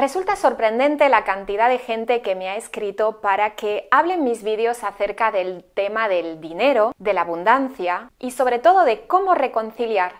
Resulta sorprendente la cantidad de gente que me ha escrito para que hablen mis vídeos acerca del tema del dinero, de la abundancia y sobre todo de cómo reconciliar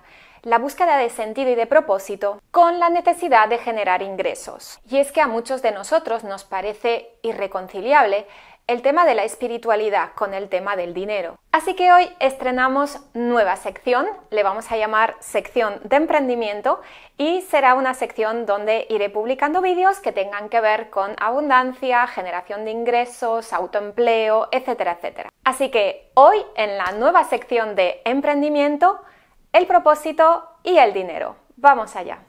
la búsqueda de sentido y de propósito con la necesidad de generar ingresos. Y es que a muchos de nosotros nos parece irreconciliable el tema de la espiritualidad con el tema del dinero. Así que hoy estrenamos nueva sección, le vamos a llamar sección de emprendimiento y será una sección donde iré publicando vídeos que tengan que ver con abundancia, generación de ingresos, autoempleo, etcétera, etcétera. Así que hoy en la nueva sección de emprendimiento el propósito y el dinero. Vamos allá.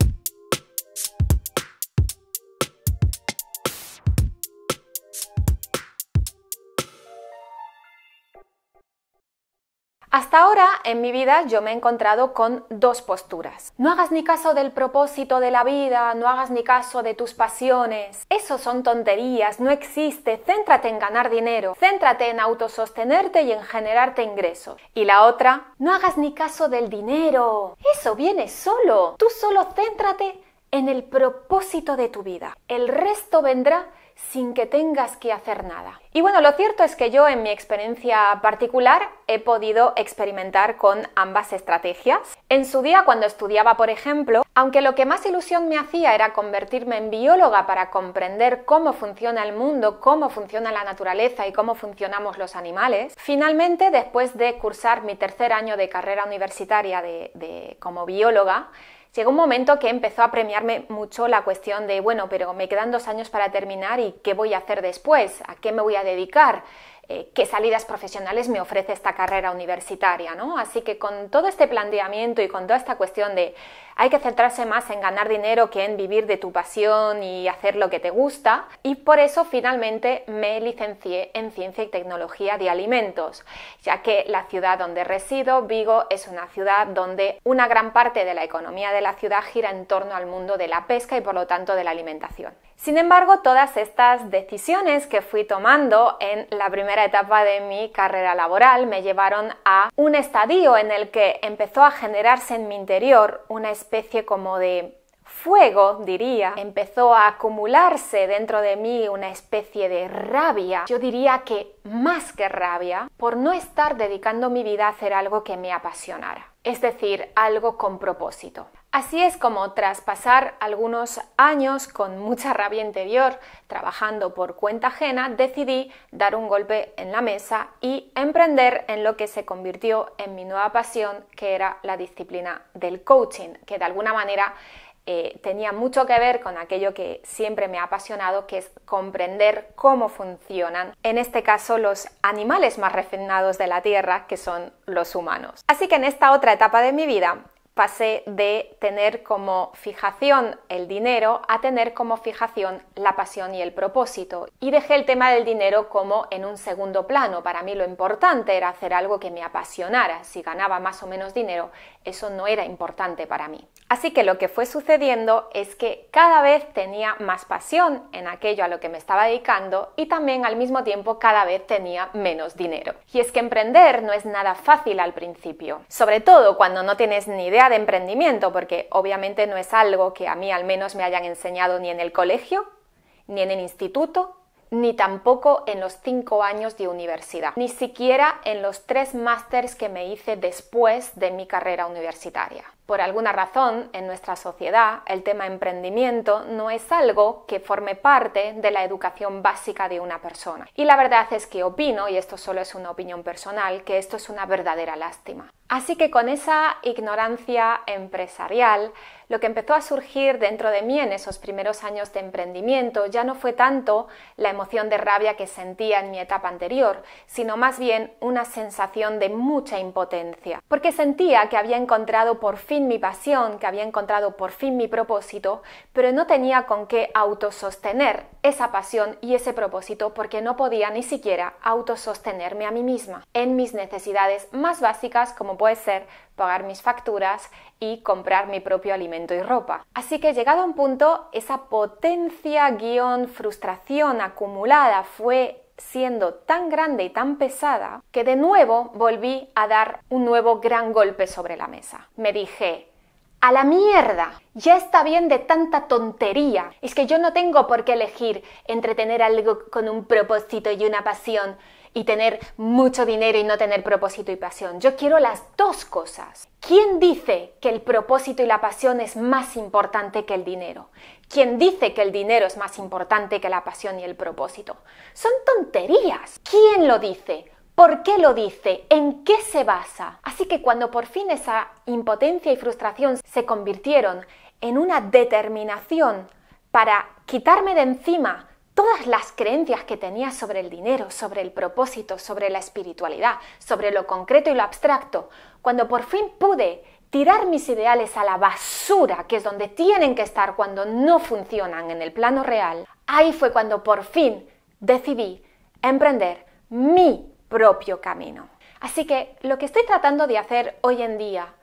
Hasta ahora en mi vida yo me he encontrado con dos posturas. No hagas ni caso del propósito de la vida, no hagas ni caso de tus pasiones. Eso son tonterías, no existe. Céntrate en ganar dinero, céntrate en autosostenerte y en generarte ingresos. Y la otra, no hagas ni caso del dinero. Eso viene solo. Tú solo céntrate en el propósito de tu vida. El resto vendrá sin que tengas que hacer nada. Y bueno, lo cierto es que yo en mi experiencia particular he podido experimentar con ambas estrategias. En su día cuando estudiaba, por ejemplo, aunque lo que más ilusión me hacía era convertirme en bióloga para comprender cómo funciona el mundo, cómo funciona la naturaleza y cómo funcionamos los animales, finalmente después de cursar mi tercer año de carrera universitaria como bióloga, Llegó un momento que empezó a premiarme mucho la cuestión de, bueno, pero me quedan dos años para terminar y qué voy a hacer después, a qué me voy a dedicar. Eh, qué salidas profesionales me ofrece esta carrera universitaria, Así que con todo este planteamiento y con toda esta cuestión de hay que centrarse más en ganar dinero que en vivir de tu pasión y hacer lo que te gusta, y por eso finalmente me licencié en Ciencia y Tecnología de Alimentos, ya que la ciudad donde resido, Vigo, es una ciudad donde una gran parte de la economía de la ciudad gira en torno al mundo de la pesca y por lo tanto de la alimentación. Sin embargo, todas estas decisiones que fui tomando en la primera etapa de mi carrera laboral me llevaron a un estadio en el que empezó a generarse en mi interior una especie como de fuego, diría, empezó a acumularse dentro de mí una especie de rabia, yo diría que más que rabia, por no estar dedicando mi vida a hacer algo que me apasionara es decir, algo con propósito. Así es como tras pasar algunos años con mucha rabia interior trabajando por cuenta ajena, decidí dar un golpe en la mesa y emprender en lo que se convirtió en mi nueva pasión, que era la disciplina del coaching, que de alguna manera eh, tenía mucho que ver con aquello que siempre me ha apasionado, que es comprender cómo funcionan, en este caso, los animales más refinados de la Tierra, que son los humanos. Así que en esta otra etapa de mi vida pasé de tener como fijación el dinero a tener como fijación la pasión y el propósito. Y dejé el tema del dinero como en un segundo plano. Para mí lo importante era hacer algo que me apasionara. Si ganaba más o menos dinero, eso no era importante para mí. Así que lo que fue sucediendo es que cada vez tenía más pasión en aquello a lo que me estaba dedicando y también al mismo tiempo cada vez tenía menos dinero. Y es que emprender no es nada fácil al principio, sobre todo cuando no tienes ni idea de emprendimiento, porque obviamente no es algo que a mí al menos me hayan enseñado ni en el colegio, ni en el instituto, ni tampoco en los cinco años de universidad, ni siquiera en los tres másters que me hice después de mi carrera universitaria. Por alguna razón, en nuestra sociedad, el tema emprendimiento no es algo que forme parte de la educación básica de una persona. Y la verdad es que opino, y esto solo es una opinión personal, que esto es una verdadera lástima. Así que con esa ignorancia empresarial, lo que empezó a surgir dentro de mí en esos primeros años de emprendimiento ya no fue tanto la emoción de rabia que sentía en mi etapa anterior, sino más bien una sensación de mucha impotencia, porque sentía que había encontrado por fin mi pasión, que había encontrado por fin mi propósito, pero no tenía con qué autosostener esa pasión y ese propósito porque no podía ni siquiera autosostenerme a mí misma en mis necesidades más básicas como puede ser pagar mis facturas y comprar mi propio alimento y ropa. Así que llegado a un punto, esa potencia guión frustración acumulada fue siendo tan grande y tan pesada que de nuevo volví a dar un nuevo gran golpe sobre la mesa. Me dije, a la mierda. Ya está bien de tanta tontería. Es que yo no tengo por qué elegir entre tener algo con un propósito y una pasión y tener mucho dinero y no tener propósito y pasión. Yo quiero las dos cosas. ¿Quién dice que el propósito y la pasión es más importante que el dinero? ¿Quién dice que el dinero es más importante que la pasión y el propósito? Son tonterías. ¿Quién lo dice? ¿Por qué lo dice? ¿En qué se basa? Así que cuando por fin esa impotencia y frustración se convirtieron en una determinación para quitarme de encima todas las creencias que tenía sobre el dinero, sobre el propósito, sobre la espiritualidad, sobre lo concreto y lo abstracto, cuando por fin pude tirar mis ideales a la basura, que es donde tienen que estar cuando no funcionan en el plano real, ahí fue cuando por fin decidí emprender mi propio camino. Así que lo que estoy tratando de hacer hoy en día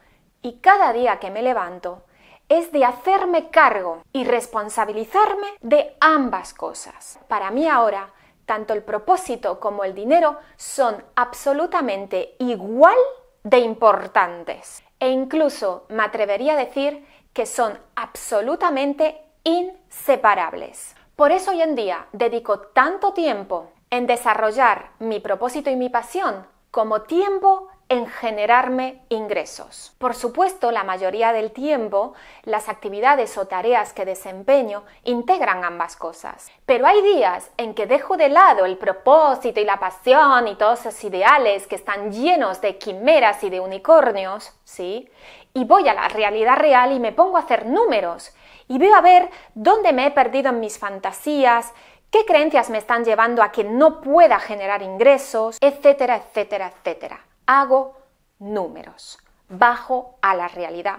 y cada día que me levanto es de hacerme cargo y responsabilizarme de ambas cosas. Para mí ahora, tanto el propósito como el dinero son absolutamente igual de importantes. E incluso me atrevería a decir que son absolutamente inseparables. Por eso hoy en día dedico tanto tiempo en desarrollar mi propósito y mi pasión como tiempo en generarme ingresos. Por supuesto, la mayoría del tiempo las actividades o tareas que desempeño integran ambas cosas, pero hay días en que dejo de lado el propósito y la pasión y todos esos ideales que están llenos de quimeras y de unicornios, ¿sí? Y voy a la realidad real y me pongo a hacer números y veo a ver dónde me he perdido en mis fantasías, qué creencias me están llevando a que no pueda generar ingresos, etcétera, etcétera, etcétera hago números, bajo a la realidad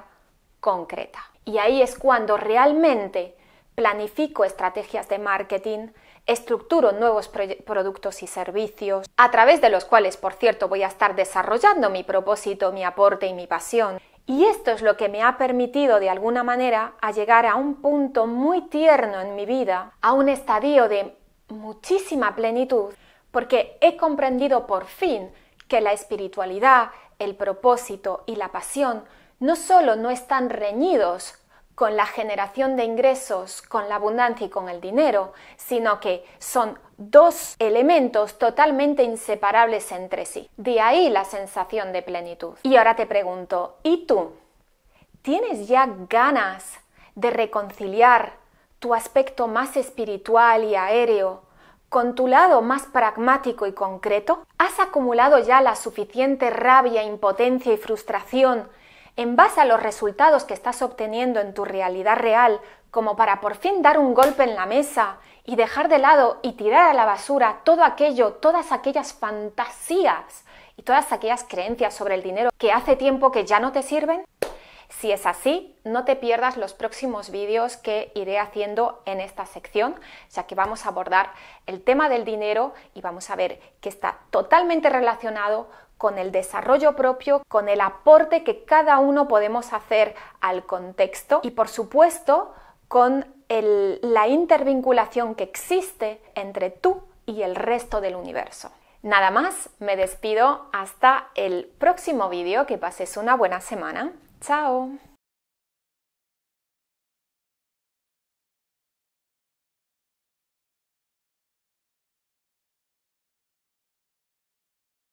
concreta. Y ahí es cuando realmente planifico estrategias de marketing, estructuro nuevos productos y servicios, a través de los cuales, por cierto, voy a estar desarrollando mi propósito, mi aporte y mi pasión. Y esto es lo que me ha permitido, de alguna manera, a llegar a un punto muy tierno en mi vida, a un estadio de muchísima plenitud, porque he comprendido por fin que la espiritualidad, el propósito y la pasión no solo no están reñidos con la generación de ingresos, con la abundancia y con el dinero, sino que son dos elementos totalmente inseparables entre sí. De ahí la sensación de plenitud. Y ahora te pregunto, ¿y tú? ¿Tienes ya ganas de reconciliar tu aspecto más espiritual y aéreo con tu lado más pragmático y concreto? ¿Has acumulado ya la suficiente rabia, impotencia y frustración en base a los resultados que estás obteniendo en tu realidad real como para por fin dar un golpe en la mesa y dejar de lado y tirar a la basura todo aquello, todas aquellas fantasías y todas aquellas creencias sobre el dinero que hace tiempo que ya no te sirven? Si es así, no te pierdas los próximos vídeos que iré haciendo en esta sección, ya que vamos a abordar el tema del dinero y vamos a ver que está totalmente relacionado con el desarrollo propio, con el aporte que cada uno podemos hacer al contexto y por supuesto con la intervinculación que existe entre tú y el resto del universo. Nada más, me despido hasta el próximo vídeo, que pases una buena semana. Ciao!